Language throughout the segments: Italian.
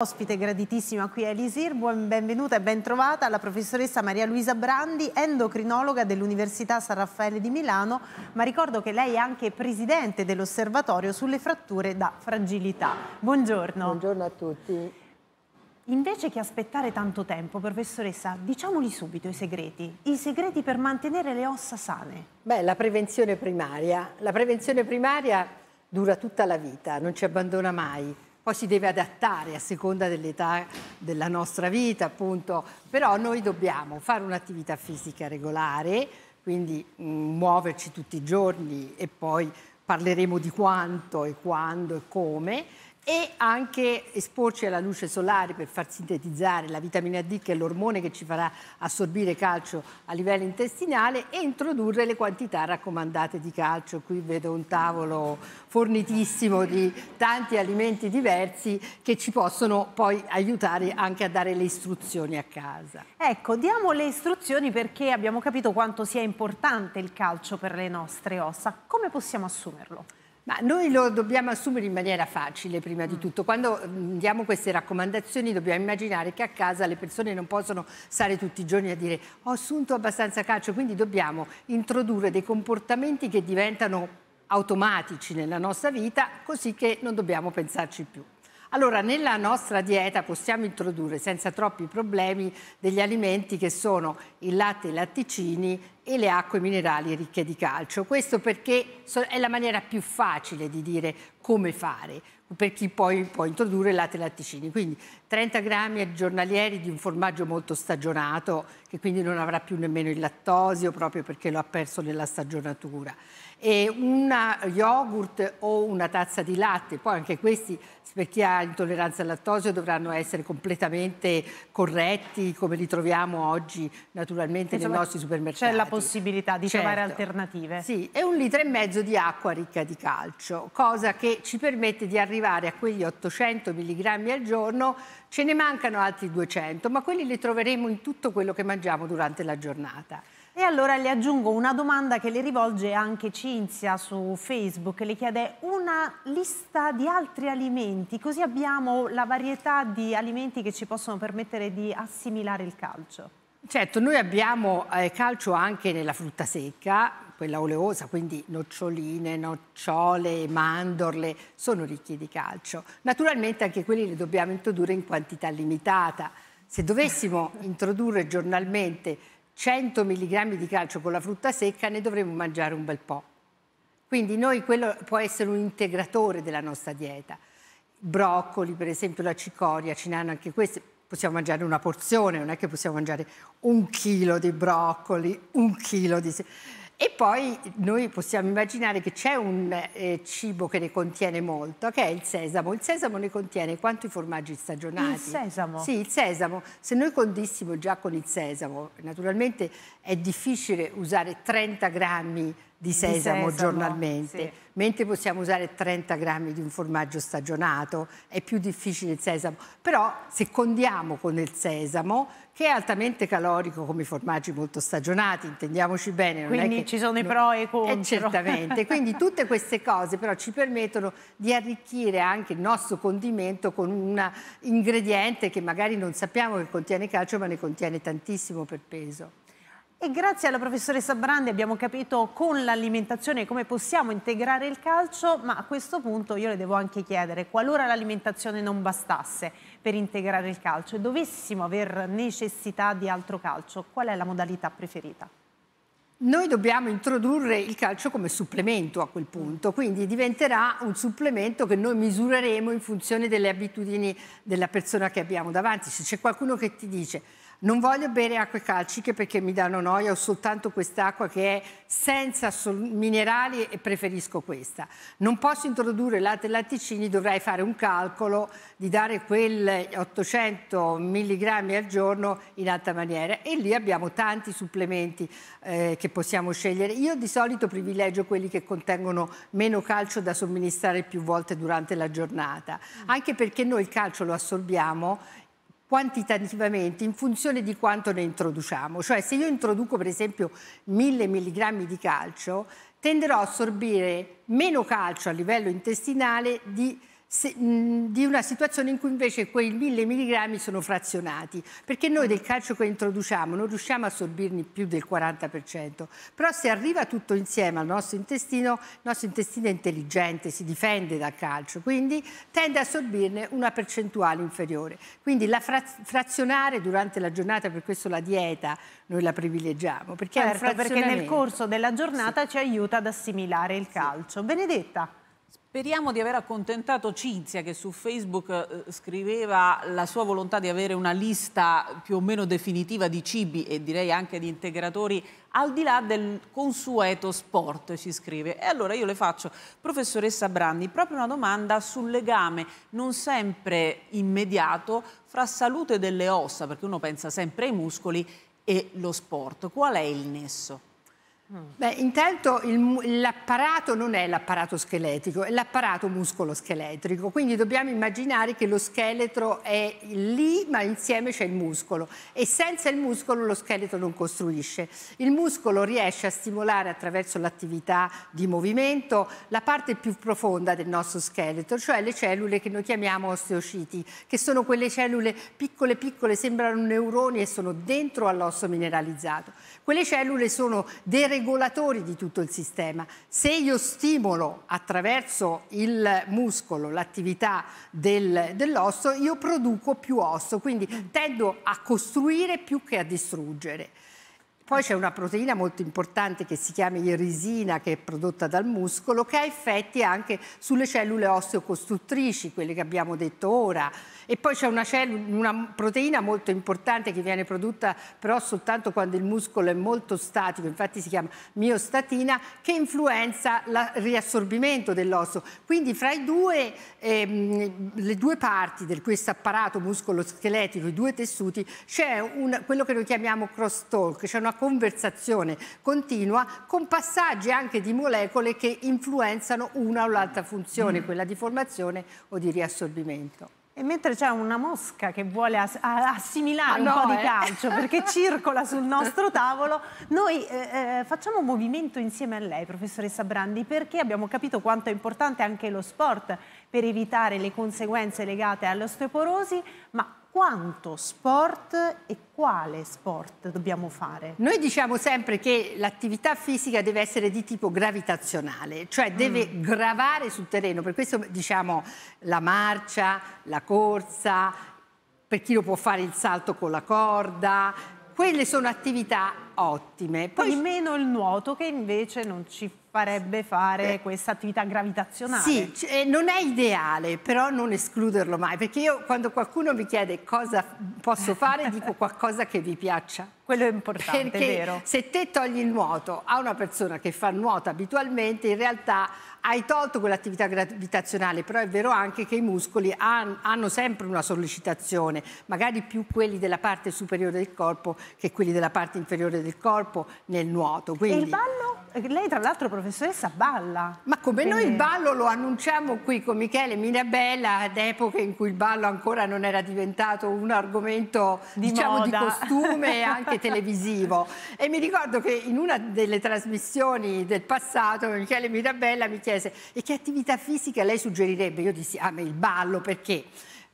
Ospite graditissima qui a Elisir, benvenuta e bentrovata la professoressa Maria Luisa Brandi, endocrinologa dell'Università San Raffaele di Milano, ma ricordo che lei è anche presidente dell'Osservatorio sulle fratture da fragilità. Buongiorno. Buongiorno a tutti. Invece che aspettare tanto tempo, professoressa, diciamoli subito i segreti. I segreti per mantenere le ossa sane. Beh, la prevenzione primaria. La prevenzione primaria dura tutta la vita, non ci abbandona mai poi si deve adattare a seconda dell'età della nostra vita, appunto, però noi dobbiamo fare un'attività fisica regolare, quindi mh, mm, muoverci tutti i giorni e poi parleremo di quanto e quando e come e anche esporci alla luce solare per far sintetizzare la vitamina D che è l'ormone che ci farà assorbire calcio a livello intestinale e introdurre le quantità raccomandate di calcio. Qui vedo un tavolo fornitissimo di tanti alimenti diversi che ci possono poi aiutare anche a dare le istruzioni a casa. Ecco, diamo le istruzioni perché abbiamo capito quanto sia importante il calcio per le nostre ossa. Come possiamo assumerlo? Ma noi lo dobbiamo assumere in maniera facile prima di mm. tutto. Quando mm, diamo queste raccomandazioni dobbiamo immaginare che a casa le persone non possono stare tutti i giorni a dire ho assunto abbastanza calcio, quindi dobbiamo introdurre dei comportamenti che diventano automatici nella nostra vita così che non dobbiamo pensarci più. Allora, nella nostra dieta possiamo introdurre senza troppi problemi degli alimenti che sono il latte e i latticini, e le acque minerali ricche di calcio. Questo perché è la maniera più facile di dire come fare per chi poi può introdurre latte e latticini. Quindi 30 grammi giornalieri di un formaggio molto stagionato, che quindi non avrà più nemmeno il lattosio proprio perché lo ha perso nella stagionatura. E una yogurt o una tazza di latte, poi anche questi per chi ha intolleranza al lattosio dovranno essere completamente corretti come li troviamo oggi naturalmente Insomma, nei nostri supermercati. C'è la possibilità di certo. trovare alternative. Sì, è un litro e mezzo di acqua ricca di calcio, cosa che ci permette di arrivare a quegli 800 mg al giorno, ce ne mancano altri 200, ma quelli li troveremo in tutto quello che mangiamo durante la giornata. E allora le aggiungo una domanda che le rivolge anche Cinzia su Facebook, le chiede una lista di altri alimenti, così abbiamo la varietà di alimenti che ci possono permettere di assimilare il calcio. Certo, noi abbiamo eh, calcio anche nella frutta secca, quella oleosa, quindi noccioline, nocciole, mandorle, sono ricchi di calcio. Naturalmente anche quelli li dobbiamo introdurre in quantità limitata. Se dovessimo introdurre giornalmente 100 mg di calcio con la frutta secca, ne dovremmo mangiare un bel po'. Quindi noi quello può essere un integratore della nostra dieta. Broccoli, per esempio, la cicoria, ci hanno anche queste, possiamo mangiare una porzione, non è che possiamo mangiare un chilo di broccoli, un chilo di... E poi noi possiamo immaginare che c'è un eh, cibo che ne contiene molto, che è il sesamo. Il sesamo ne contiene quanto i formaggi stagionati. Il sesamo? Sì, il sesamo. Se noi condissimo già con il sesamo, naturalmente è difficile usare 30 grammi di di sesamo, di sesamo giornalmente, sì. mentre possiamo usare 30 grammi di un formaggio stagionato, è più difficile il sesamo, però se condiamo con il sesamo, che è altamente calorico come i formaggi molto stagionati, intendiamoci bene. quindi che, ci sono non, i pro e i contro. Eh, certamente, quindi tutte queste cose però ci permettono di arricchire anche il nostro condimento con un ingrediente che magari non sappiamo che contiene calcio ma ne contiene tantissimo per peso. E grazie alla professoressa Brandi abbiamo capito con l'alimentazione come possiamo integrare il calcio, ma a questo punto io le devo anche chiedere, qualora l'alimentazione non bastasse per integrare il calcio e dovessimo aver necessità di altro calcio, qual è la modalità preferita? Noi dobbiamo introdurre il calcio come supplemento a quel punto, quindi diventerà un supplemento che noi misureremo in funzione delle abitudini della persona che abbiamo davanti. Se c'è qualcuno che ti dice non voglio bere acque calciche perché mi danno noia, ho soltanto quest'acqua che è senza minerali e preferisco questa. Non posso introdurre latte e latticini, dovrei fare un calcolo di dare quel 800 mg al giorno in alta maniera e lì abbiamo tanti supplementi eh, che possiamo scegliere. Io di solito privilegio quelli che contengono meno calcio da somministrare più volte durante la giornata, anche perché noi il calcio lo assorbiamo quantitativamente in funzione di quanto ne introduciamo. Cioè se io introduco per esempio 1000 mg di calcio, tenderò a assorbire meno calcio a livello intestinale di se, mh, di una situazione in cui invece quei 1000 mg sono frazionati, perché noi del calcio che introduciamo non riusciamo a assorbirne più del 40%, però se arriva tutto insieme al nostro intestino, il nostro intestino è intelligente, si difende dal calcio, quindi tende a assorbirne una percentuale inferiore. Quindi la fra frazionare durante la giornata, per questo la dieta noi la privilegiamo, perché, certo, perché nel corso della giornata sì. ci aiuta ad assimilare il sì. calcio. Benedetta. Speriamo di aver accontentato Cinzia che su Facebook eh, scriveva la sua volontà di avere una lista più o meno definitiva di cibi e direi anche di integratori al di là del consueto sport, ci scrive. E allora io le faccio, professoressa Brandi, proprio una domanda sul legame non sempre immediato fra salute delle ossa, perché uno pensa sempre ai muscoli, e lo sport. Qual è il nesso? Beh, intanto l'apparato non è l'apparato scheletrico, è l'apparato muscoloscheletrico, quindi dobbiamo immaginare che lo scheletro è lì ma insieme c'è il muscolo e senza il muscolo lo scheletro non costruisce. Il muscolo riesce a stimolare attraverso l'attività di movimento la parte più profonda del nostro scheletro, cioè le cellule che noi chiamiamo osteociti, che sono quelle cellule piccole piccole, sembrano neuroni e sono dentro all'osso mineralizzato. Quelle cellule sono deregolate regolatori di tutto il sistema. Se io stimolo attraverso il muscolo l'attività del, dell'osso, io produco più osso, quindi tendo a costruire più che a distruggere. Poi c'è una proteina molto importante che si chiama irisina, che è prodotta dal muscolo, che ha effetti anche sulle cellule osteocostruttrici, quelle che abbiamo detto ora. E poi c'è una, una, proteina molto importante che viene prodotta però soltanto quando il muscolo è molto statico, infatti si chiama miostatina, che influenza il riassorbimento dell'osso. Quindi fra due, ehm, le due parti di questo apparato muscolo-scheletico, i due tessuti, c'è quello che noi chiamiamo cross-talk, cioè una conversazione continua con passaggi anche di molecole che influenzano una o l'altra funzione, mm. quella di formazione o di riassorbimento. E mentre c'è una mosca che vuole assimilare ah, no, un po' di eh. calcio perché circola sul nostro tavolo, noi eh, eh, facciamo un movimento insieme a lei, professoressa Brandi, perché abbiamo capito quanto è importante anche lo sport per evitare le conseguenze legate all'osteoporosi, ma quanto sport e quale sport dobbiamo fare? Noi diciamo sempre che l'attività fisica deve essere di tipo gravitazionale, cioè deve mm. gravare sul terreno, per questo diciamo la marcia, la corsa, per chi lo può fare il salto con la corda, quelle sono attività ottime. Poi, Poi meno il nuoto che invece non ci farebbe fare eh. questa attività gravitazionale. Sì, cioè, non è ideale, però non escluderlo mai, perché io quando qualcuno mi chiede cosa posso fare, dico qualcosa che vi piaccia. Quello è importante, perché è vero. se te togli il nuoto a una persona che fa nuoto abitualmente, in realtà hai tolto quell'attività gravitazionale, però è vero anche che i muscoli han, hanno sempre una sollecitazione, magari più quelli della parte superiore del corpo che quelli della parte inferiore del corpo nel nuoto. Quindi, e il ballo? Eh, lei tra l'altro professoressa balla. Ma come Quindi... noi il ballo lo annunciamo qui con Michele Mirabella ad epoche in cui il ballo ancora non era diventato un argomento di diciamo moda. di costume anche televisivo. E mi ricordo che in una delle trasmissioni del passato Michele Mirabella mi chiese e che attività fisica lei suggerirebbe? Io dissi ah ma il ballo perché?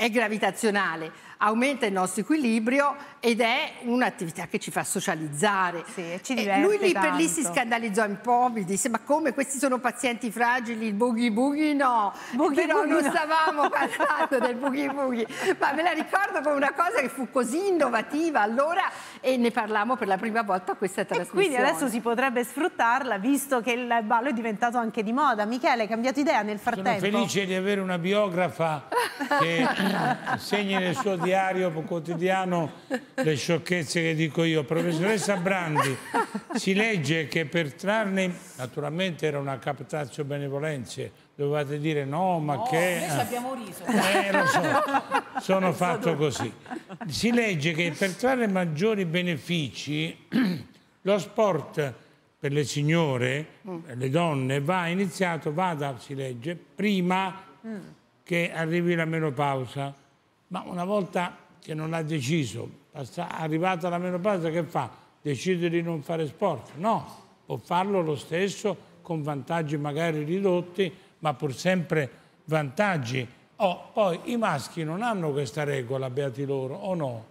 è gravitazionale, aumenta il nostro equilibrio ed è un'attività che ci fa socializzare. Sì, ci eh, lui lì tanto. per lì si scandalizzò un po', mi disse ma come questi sono pazienti fragili, il boogie boogie no, boogie però boogie non no. stavamo parlando del boogie boogie, ma me la ricordo come una cosa che fu così innovativa allora e ne parlammo per la prima volta a questa trasmissione. E quindi adesso si potrebbe sfruttarla visto che il ballo è diventato anche di moda. Michele, hai cambiato idea nel frattempo? Sono felice di avere una biografa che segni nel suo diario quotidiano le sciocchezze che dico io. Professoressa Brandi, si legge che per trarne, naturalmente era una captazio benevolenze, dovevate dire no, ma no, che... Noi ci abbiamo riso. Eh, lo so, sono fatto così. Si legge che per trarre maggiori benefici lo sport per le signore, per mm. le donne, va iniziato, vada, si legge, prima... Mm che arrivi la menopausa, ma una volta che non ha deciso, arrivata la menopausa che fa? Decide di non fare sport? No, può farlo lo stesso con vantaggi magari ridotti, ma pur sempre vantaggi. Oh, poi i maschi non hanno questa regola, beati loro, o no?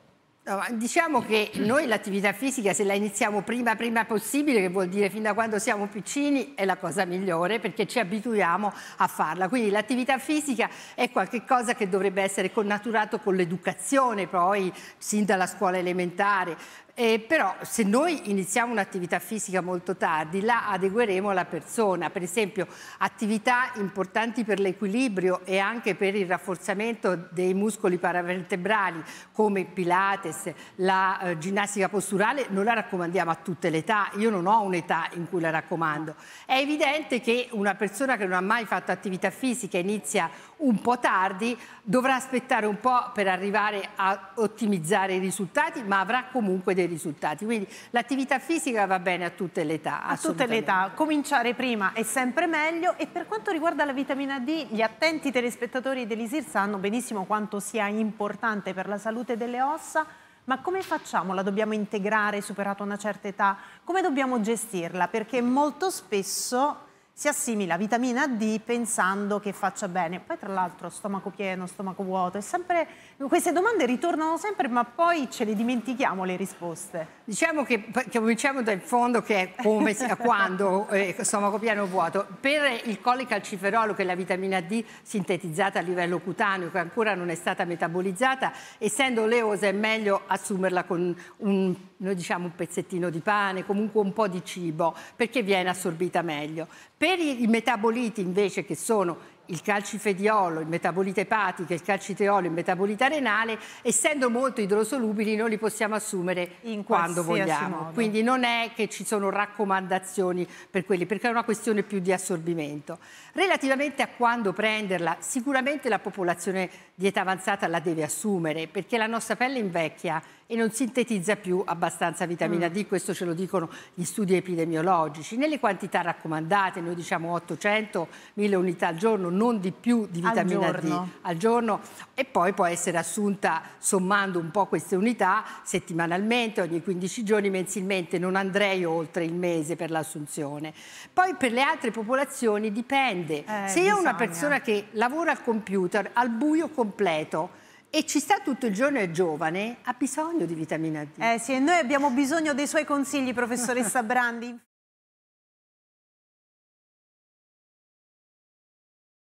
No, diciamo che noi l'attività fisica se la iniziamo prima, prima possibile, che vuol dire fin da quando siamo piccini, è la cosa migliore perché ci abituiamo a farla. Quindi l'attività fisica è qualcosa che dovrebbe essere connaturato con l'educazione, poi sin dalla scuola elementare. Eh, però se noi iniziamo un'attività fisica molto tardi la adegueremo alla persona, per esempio attività importanti per l'equilibrio e anche per il rafforzamento dei muscoli paravertebrali come Pilates, la eh, ginnastica posturale non la raccomandiamo a tutte le età, io non ho un'età in cui la raccomando. È evidente che una persona che non ha mai fatto attività fisica inizia un po' tardi, dovrà aspettare un po' per arrivare a ottimizzare i risultati, ma avrà comunque dei risultati. Quindi l'attività fisica va bene a tutte le età. A tutte le età, cominciare prima è sempre meglio e per quanto riguarda la vitamina D, gli attenti telespettatori dell'ISIR sanno benissimo quanto sia importante per la salute delle ossa, ma come facciamo? La dobbiamo integrare superato una certa età? Come dobbiamo gestirla? Perché molto spesso si assimila vitamina D pensando che faccia bene. Poi tra l'altro stomaco pieno, stomaco vuoto, sempre, queste domande ritornano sempre ma poi ce le dimentichiamo le risposte. Diciamo che, che cominciamo dal fondo che è come quando eh, stomaco pieno o vuoto. Per il colicalciferolo che è la vitamina D sintetizzata a livello cutaneo che ancora non è stata metabolizzata, essendo oleosa è meglio assumerla con un, diciamo, un pezzettino di pane, comunque un po' di cibo perché viene assorbita meglio. Per per i metaboliti invece che sono il calcifediolo, il metabolite epatico, il calciteolo, il metabolita renale, essendo molto idrosolubili non li possiamo assumere in quando vogliamo. Modo. Quindi non è che ci sono raccomandazioni per quelli, perché è una questione più di assorbimento. Relativamente a quando prenderla, sicuramente la popolazione di età avanzata la deve assumere, perché la nostra pelle invecchia e non sintetizza più abbastanza vitamina mm. D, questo ce lo dicono gli studi epidemiologici. Nelle quantità raccomandate, noi diciamo 800-1000 unità al giorno, non di più di vitamina al D al giorno e poi può essere assunta sommando un po' queste unità settimanalmente, ogni 15 giorni, mensilmente, non andrei oltre il mese per l'assunzione. Poi per le altre popolazioni dipende. Eh, Se io ho una persona che lavora al computer al buio completo, e ci sta tutto il giorno, è giovane, ha bisogno di vitamina D. Eh sì, e noi abbiamo bisogno dei suoi consigli, professoressa Brandi.